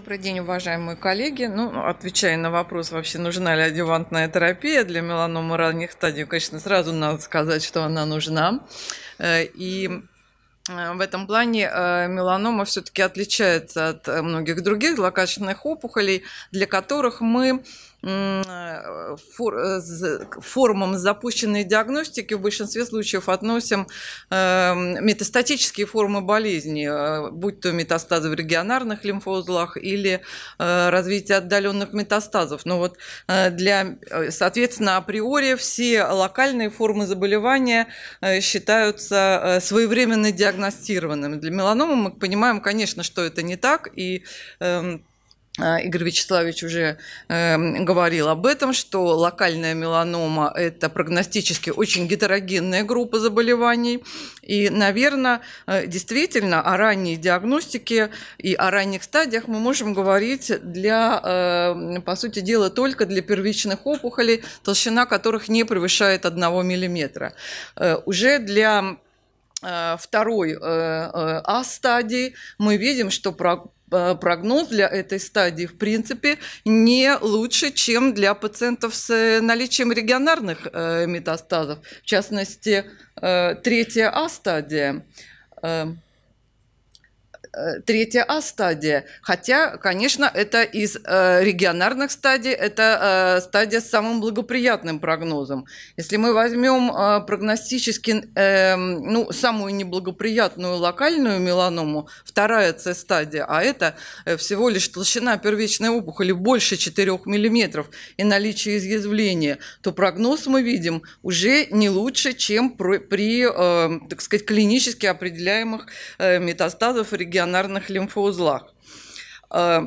Добрый день, уважаемые коллеги. Ну, отвечая на вопрос, вообще нужна ли адювантная терапия для меланомы ранних стадий, конечно, сразу надо сказать, что она нужна. Э, и э, в этом плане э, меланома все-таки отличается от многих других злокачественных опухолей, для которых мы Э, э, формам запущенной диагностики в большинстве случаев относим эм, метастатические формы болезни, э, будь то метастазы в регионарных лимфоузлах или развитие отдаленных метастазов. Но вот для, соответственно, априори все локальные формы заболевания считаются своевременно диагностированными. Для меланомы мы понимаем, конечно, что это не так, и эм, а, Игорь Вячеславович уже э, говорил об этом, что локальная меланома – это прогностически очень гетерогенная группа заболеваний. И, наверное, э, действительно о ранней диагностике и о ранних стадиях мы можем говорить для, э, по сути дела, только для первичных опухолей, толщина которых не превышает 1 мм. Э, уже для э, второй э, А-стадии мы видим, что Э, прогноз для этой стадии, в принципе, не лучше, чем для пациентов с э, наличием регионарных э, метастазов, в частности, третья А-стадия. Эм, Э, третья А-стадия. Хотя, конечно, это из э, регионарных стадий, это э, стадия с самым благоприятным прогнозом. Если мы возьмем э, прогностически эм, ну, самую неблагоприятную локальную меланому, вторая С-стадия, а это всего лишь толщина первичной опухоли больше 4 мм и наличие изъязвления, то прогноз мы видим уже не лучше, чем при, так сказать, клинически определяемых метастазов регионарных стационарных лимфоузлах. Э,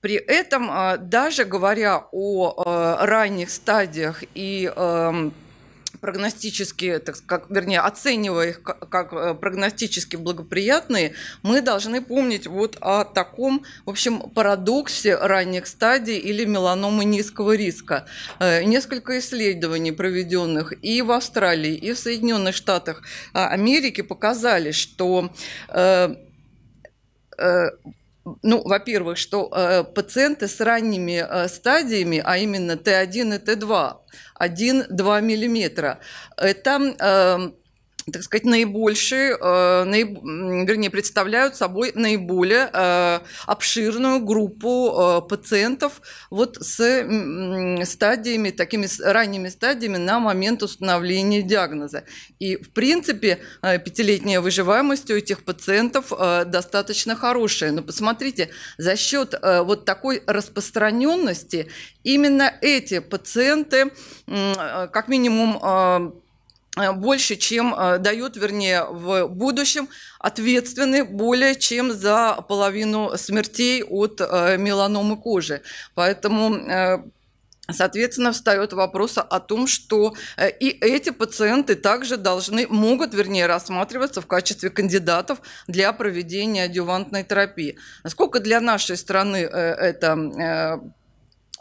при этом, э, даже говоря о э, ранних стадиях и эм, прогностически, так как, вернее, оценивая их как э, прогностически благоприятные, мы должны помнить вот о таком, в общем, парадоксе ранних стадий или меланомы низкого риска. Э, несколько исследований, проведенных и в Австралии, и в Соединенных Штатах э, Америки, показали, что ну, во-первых, что э, пациенты с ранними э, стадиями, а именно Т1 и Т2, 1-2 миллиметра, э, эм, так сказать, наибольшие, э, наиб... вернее, представляют собой наиболее э, обширную группу э, пациентов вот с э, стадиями, такими ранними стадиями на момент установления диагноза. И, в принципе, э, пятилетняя выживаемость у этих пациентов э, достаточно хорошая. Но посмотрите, за счет э, вот такой распространенности именно эти пациенты, э, как минимум, э, Э, больше, чем э, дают, вернее, в будущем, ответственны более чем за половину смертей от э, меланомы кожи. Поэтому Соответственно, встает вопрос о том, что и эти пациенты также должны, могут, вернее, рассматриваться в качестве кандидатов для проведения адювантной терапии. Насколько для нашей страны это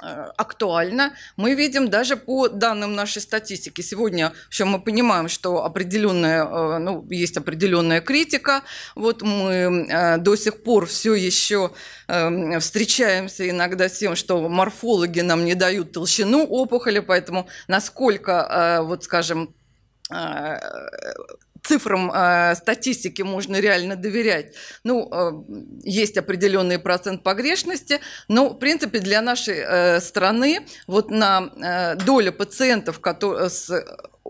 Э, актуально. Мы видим даже по данным нашей статистики. Сегодня еще мы понимаем, что определенная, э, ну, есть определенная критика. Вот мы э, до сих пор все еще эм, встречаемся иногда с тем, что морфологи нам не дают толщину опухоли, поэтому насколько, вот скажем, цифрам э, статистики можно реально доверять. Ну, э, есть определенный процент погрешности, но, в принципе, для нашей э, страны вот на э, долю пациентов, которые с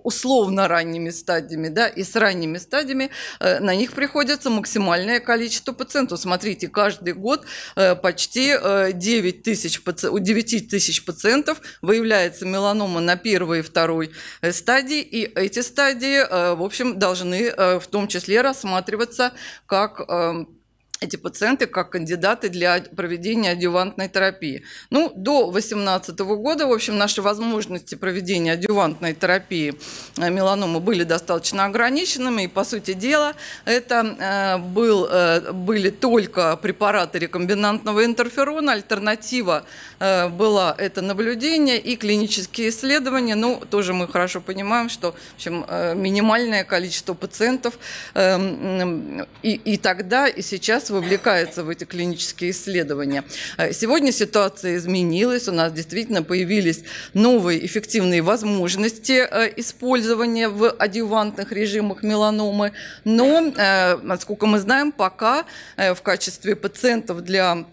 условно ранними стадиями, да, и с ранними стадиями э, на них приходится максимальное количество пациентов. Смотрите, каждый год э, почти 9 э, тысяч, у 9 тысяч пациентов выявляется меланома на первой и второй стадии, и эти стадии, в общем, должны в том числе рассматриваться как эм, эти пациенты как кандидаты для проведения адювантной терапии. Ну, до 2018 года, в общем, наши возможности проведения адювантной терапии э, меланомы были достаточно ограниченными, и, по сути дела, это э, был, э, были только препараты рекомбинантного интерферона, альтернатива была это наблюдение и клинические исследования. Ну, тоже мы хорошо понимаем, что, в общем, минимальное количество пациентов эм, и, и тогда, и сейчас ЕС вовлекается в эти клинические исследования. Э, сегодня ситуация изменилась, у нас действительно появились новые эффективные возможности э, использования в адъювантных режимах меланомы, но, э, насколько мы знаем, пока в качестве пациентов для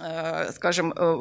Э, скажем, э,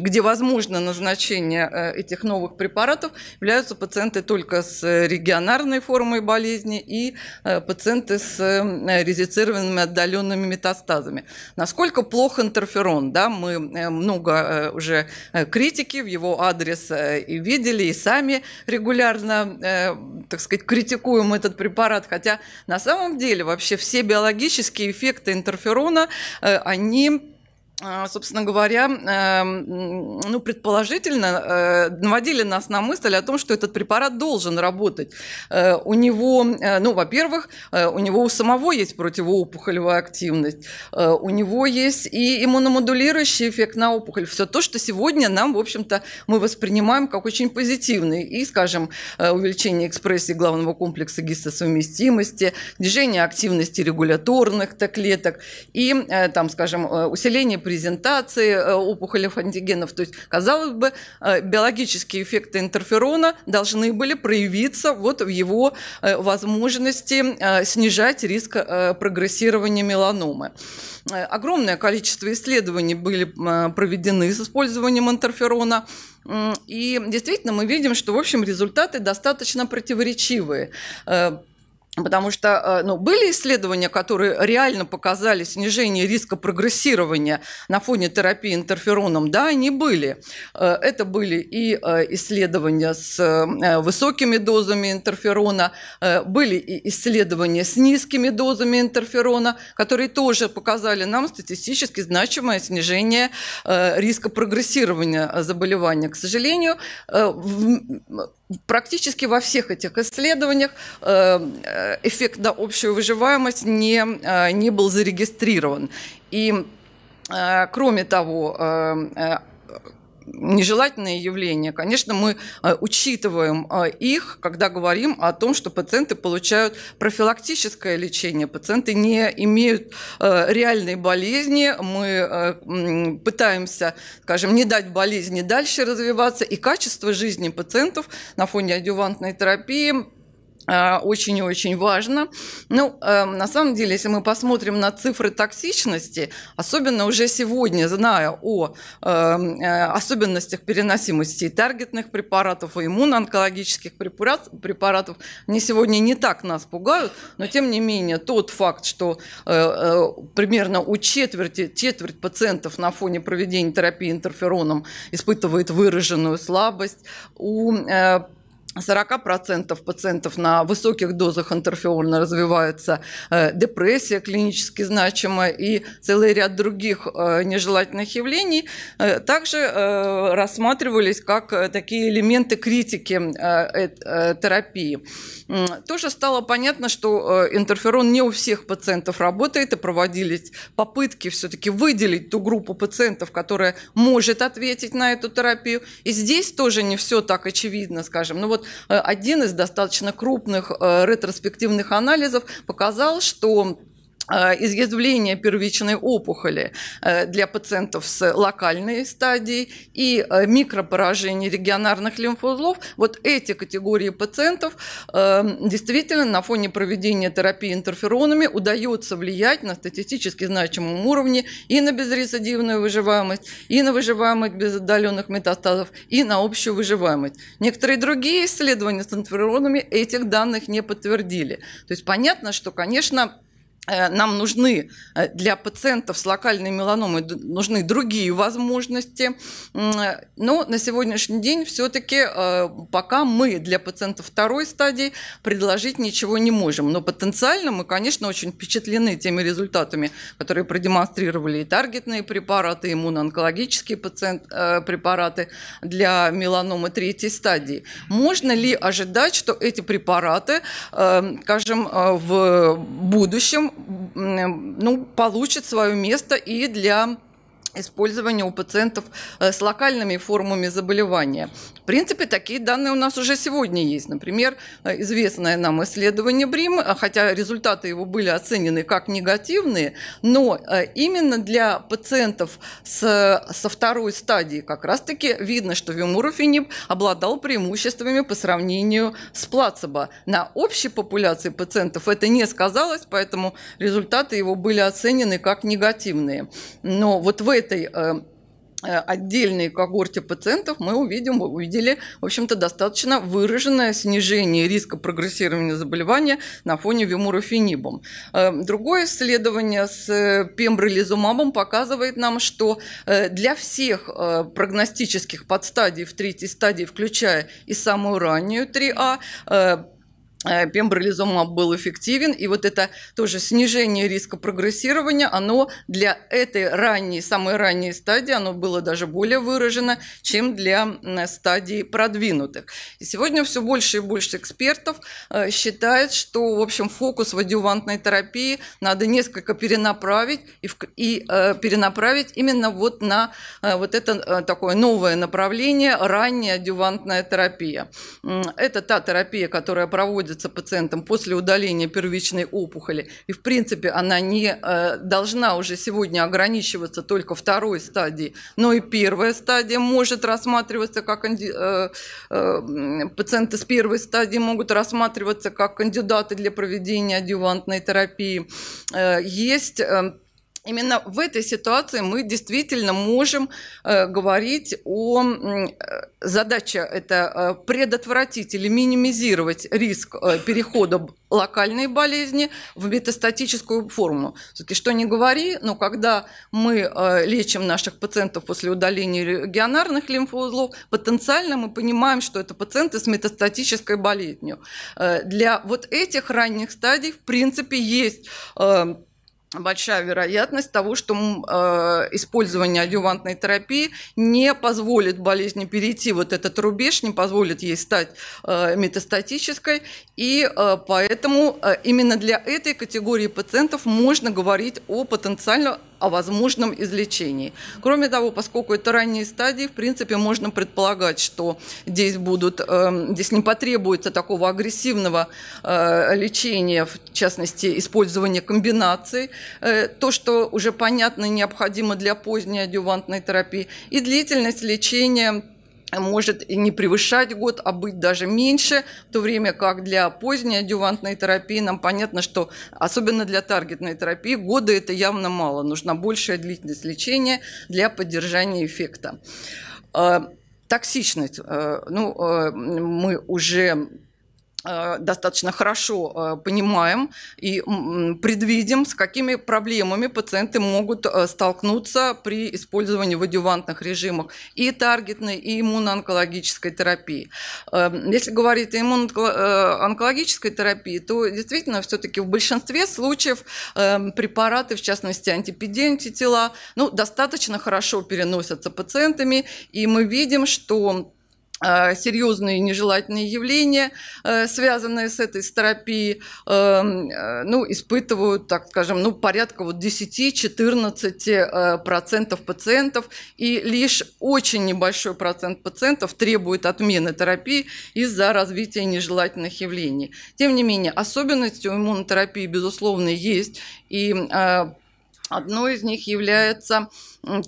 где возможно назначение э, этих новых препаратов, являются пациенты только с регионарной формой болезни и пациенты с резицированными отдаленными метастазами. Насколько плох интерферон? Да, мы много уже критики в его адрес и видели, и сами регулярно, так сказать, критикуем этот препарат, хотя на самом деле вообще все биологические эффекты интерферона, они а, собственно говоря, эм, ну, предположительно э, наводили нас на мысль о том, что этот препарат должен работать. Э, у него, э, ну, во-первых, у него у самого есть противоопухолевая активность, у него есть и иммуномодулирующий эффект на опухоль. Все то, что сегодня нам, в общем-то, мы воспринимаем как очень позитивный. И, скажем, увеличение экспрессии главного комплекса гистосовместимости, движение активности регуляторных Т-клеток и, там, скажем, усиление презентации э, опухолевых антигенов. То есть, казалось бы, э, биологические эффекты интерферона должны были проявиться вот в его э, возможности снижать риск прогрессирования меланомы. Огромное количество исследований были проведены с использованием интерферона. И действительно мы видим, что, в общем, результаты достаточно противоречивые. Потому что э, ну, были исследования, которые реально показали снижение риска прогрессирования на фоне терапии интерфероном. Да, они были. Э, это были и э, исследования с высокими дозами интерферона, были и исследования с низкими дозами интерферона, которые тоже показали нам статистически значимое снижение риска прогрессирования заболевания. К сожалению, практически во всех этих исследованиях Э, эффект на общую выживаемость не, э, не был зарегистрирован. И э, кроме того, нежелательные явления, конечно, мы учитываем их, когда говорим о том, что пациенты получают профилактическое лечение, пациенты не имеют реальной болезни, мы пытаемся, скажем, не дать болезни дальше развиваться, и качество жизни пациентов на фоне адювантной терапии а, очень и очень важно. Ну, эм, на самом деле, если мы посмотрим на цифры токсичности, особенно уже сегодня, зная о эм, э, особенностях переносимости и таргетных препаратов, и иммуноонкологических препаратов, они сегодня не так нас пугают, но тем не менее тот факт, что э, э, примерно у четверти, четверть пациентов на фоне проведения терапии интерфероном испытывает выраженную слабость, у 40% пациентов на высоких дозах антерфиона развивается э, депрессия клинически значимая и целый ряд других э, нежелательных явлений, э, также рассматривались как такие элементы критики терапии. Тоже стало понятно, что интерферон не у всех пациентов работает, и проводились попытки все-таки выделить ту группу пациентов, которая может ответить на эту терапию. И здесь тоже не все так очевидно, скажем. Ну вот Э, один из достаточно крупных э, ретроспективных анализов показал, что Э, изъязвление первичной опухоли э, для пациентов с локальной стадией и э, микропоражение регионарных лимфоузлов. Вот эти категории пациентов действительно на фоне проведения терапии интерферонами удается влиять на статистически значимом уровне и на безрецидивную выживаемость, и на выживаемость без отдаленных метастазов, и на общую выживаемость. Некоторые другие исследования с интерферонами этих данных не подтвердили. То есть понятно, что, конечно, Э, нам нужны э, для пациентов с локальной меланомой нужны другие возможности, э, но на сегодняшний день все-таки пока мы для пациентов второй стадии предложить ничего не можем. Но потенциально мы, конечно, очень впечатлены теми результатами, которые продемонстрировали и таргетные препараты, и иммуноонкологические пациент, препараты для меланомы третьей стадии. Можно ли ожидать, что эти препараты, скажем, в будущем ну, получит свое место и для использования у пациентов э, с локальными формами заболевания. В принципе, такие данные у нас уже сегодня есть. Например, э, известное нам исследование БРИМ, э, хотя результаты его были оценены как негативные, но именно для пациентов с, со второй стадии как раз-таки видно, что вимурофениб обладал преимуществами по сравнению с плацебо. На общей популяции пациентов это не сказалось, поэтому результаты его были оценены как негативные. Но вот в этой этой э, э, отдельной когорте пациентов мы увидим, увидели, в общем-то, достаточно выраженное снижение риска прогрессирования заболевания на фоне вимурофенибом. Э, другое исследование с пембролизумабом показывает нам, что для всех прогностических подстадий в третьей стадии, включая и самую раннюю 3А, Э, пембролизумаб был эффективен, и вот это тоже снижение риска прогрессирования, оно для этой ранней, самой ранней стадии, оно было даже более выражено, чем для стадий продвинутых. И сегодня все больше и больше экспертов э, считает, что, в общем, фокус в адювантной терапии надо несколько перенаправить, и, и э, перенаправить именно вот на вот это такое новое направление, ранняя адювантная терапия. Это та терапия, которая проводится используется пациентом после удаления первичной опухоли. И, в принципе, она не э, должна уже сегодня ограничиваться только второй стадией, но и первая стадия может рассматриваться как... Э, э, пациенты с первой стадии могут рассматриваться как кандидаты для проведения адювантной терапии. Есть именно в этой ситуации мы действительно можем э, говорить о э, задаче это э, предотвратить или минимизировать риск э, перехода локальной болезни в метастатическую форму. Все-таки что не говори, но когда мы э, лечим наших пациентов после удаления регионарных лимфоузлов, потенциально мы понимаем, что это пациенты с метастатической болезнью. Э, для вот этих ранних стадий в принципе есть э, большая вероятность того, что э, использование адювантной терапии не позволит болезни перейти вот этот рубеж, не позволит ей стать э, метастатической, и э, поэтому э, именно для этой категории пациентов можно говорить о потенциально о возможном излечении. Кроме того, поскольку это ранние стадии, в принципе, можно предполагать, что здесь будут, эм, здесь не потребуется такого агрессивного э, лечения, в частности, использования комбинаций, э, то, что уже понятно необходимо для поздней адювантной терапии, и длительность лечения может не превышать год, а быть даже меньше, в то время как для поздней адювантной терапии нам понятно, что особенно для таргетной терапии года это явно мало, нужна большая длительность лечения для поддержания эффекта. А, токсичность. А, ну, а, мы уже Э, достаточно хорошо э, понимаем и предвидим, с какими проблемами пациенты могут э, столкнуться при использовании в адювантных режимах и таргетной, и иммуноонкологической терапии. Эм, если говорить о иммуноонкологической терапии, то действительно все-таки в большинстве случаев эм, препараты, в частности антипедия, антитела, ну, достаточно хорошо переносятся пациентами, и мы видим, что Э, серьезные нежелательные явления, э, связанные с этой терапией, эм, э, ну, испытывают, так скажем, ну, порядка вот 10-14% пациентов, и лишь очень небольшой процент пациентов требует отмены терапии из-за развития нежелательных явлений. Тем не менее, особенности у иммунотерапии, безусловно, есть, и Одно из них является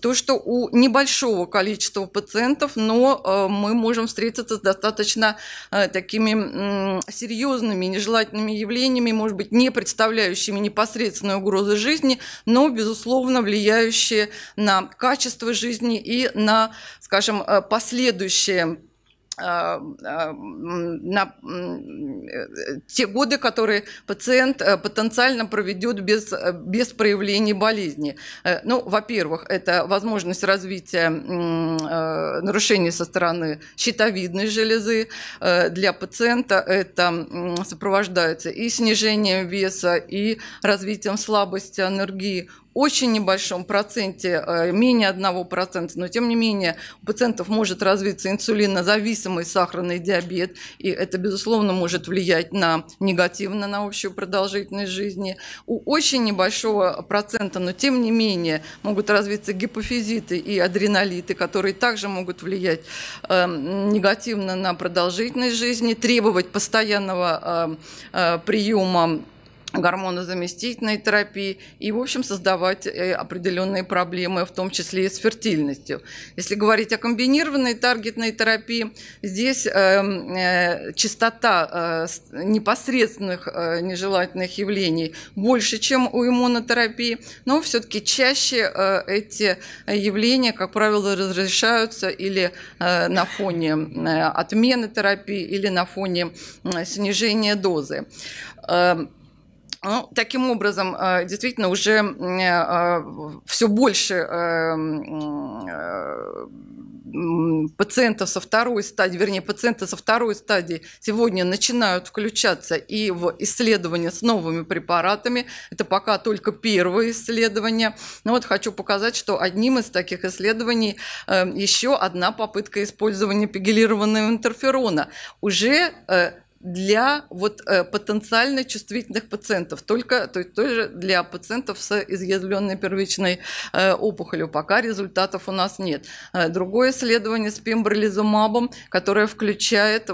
то, что у небольшого количества пациентов, но э, мы можем встретиться с достаточно э, такими серьезными нежелательными явлениями, может быть, не представляющими непосредственной угрозы жизни, но, безусловно, влияющие на качество жизни и на, скажем, э, последующие а, а, на э, те годы, которые пациент э, потенциально проведет без, э, без проявлений болезни. Ну, во-первых, это возможность развития нарушений со стороны щитовидной железы. Для пациента это сопровождается и снижением веса, и развитием слабости, анергии, очень небольшом проценте, э, менее 1%, но тем не менее у пациентов может развиться инсулинозависимый сахарный диабет, и это, безусловно, может влиять на, негативно на общую продолжительность жизни. У очень небольшого процента, но тем не менее могут развиться гипофизиты и адреналиты, которые также могут влиять э, негативно на продолжительность жизни, требовать постоянного э, э, приема гормонозаместительной терапии и, в общем, создавать э, определенные проблемы, в том числе и с фертильностью. Если говорить о комбинированной таргетной терапии, здесь эм, э, частота э, непосредственных нежелательных явлений больше, чем у иммунотерапии, но все-таки чаще эти явления, как правило, разрешаются или на фоне отмены терапии, или на фоне снижения дозы. Эм, ну, таким образом, э, действительно, уже э, все больше э, пациентов со второй стадии, вернее, пациенты со второй стадии сегодня начинают включаться и в исследования с новыми препаратами. Это пока только первые исследования. Но ну вот хочу показать, что одним из таких исследований еще одна попытка использования пегелированного интерферона. Уже для вот э, потенциально чувствительных пациентов, только то есть тоже для пациентов с изъязвленной первичной э, опухолью. Пока результатов у нас нет. Э, другое исследование с пембролизумабом, которое включает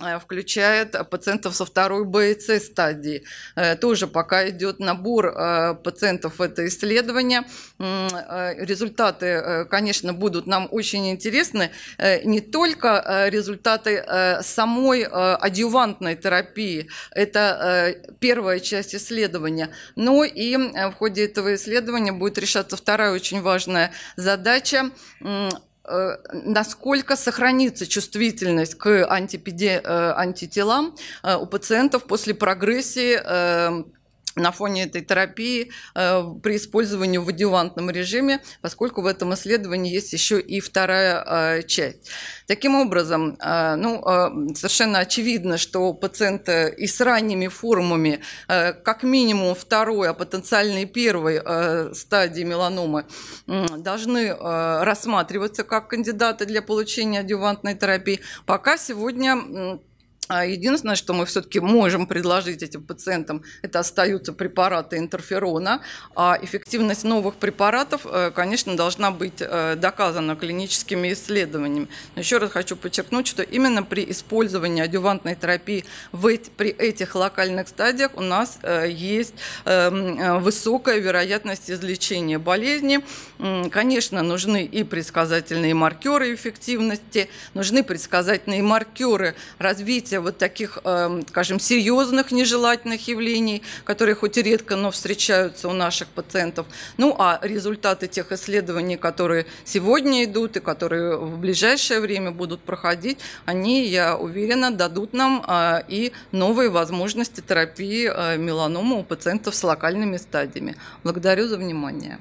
Э, включает пациентов со второй БЦ стадии. Э, тоже пока идет набор э, пациентов в это исследование. Результаты, конечно, будут нам очень интересны. Не только результаты самой адювантной терапии, это первая часть исследования, но и в ходе этого исследования будет решаться вторая очень важная задача Э, насколько сохранится чувствительность к антипеде, э, антителам э, у пациентов после прогрессии на фоне этой терапии э, при использовании в адювантном режиме, поскольку в этом исследовании есть еще и вторая э, часть. Таким образом, э, ну, э, совершенно очевидно, что пациенты и с ранними формами, э, как минимум второй, а потенциально первой э, стадии меланомы, э, должны э, рассматриваться как кандидаты для получения адювантной терапии. Пока сегодня а единственное, что мы все-таки можем предложить этим пациентам, это остаются препараты интерферона. А эффективность новых препаратов, э, конечно, должна быть э, доказана клиническими исследованиями. Но еще раз хочу подчеркнуть, что именно при использовании адювантной терапии в, при этих локальных стадиях у нас э, есть эм, высокая вероятность излечения болезни. Конечно, нужны и предсказательные маркеры эффективности, нужны предсказательные маркеры развития снятия вот таких, эм, скажем, серьезных нежелательных явлений, которые хоть и редко, но встречаются у наших пациентов. Ну а результаты тех исследований, которые сегодня идут и которые в ближайшее время будут проходить, они, я уверена, дадут нам э, и новые возможности терапии э, меланомы у пациентов с локальными стадиями. Благодарю за внимание.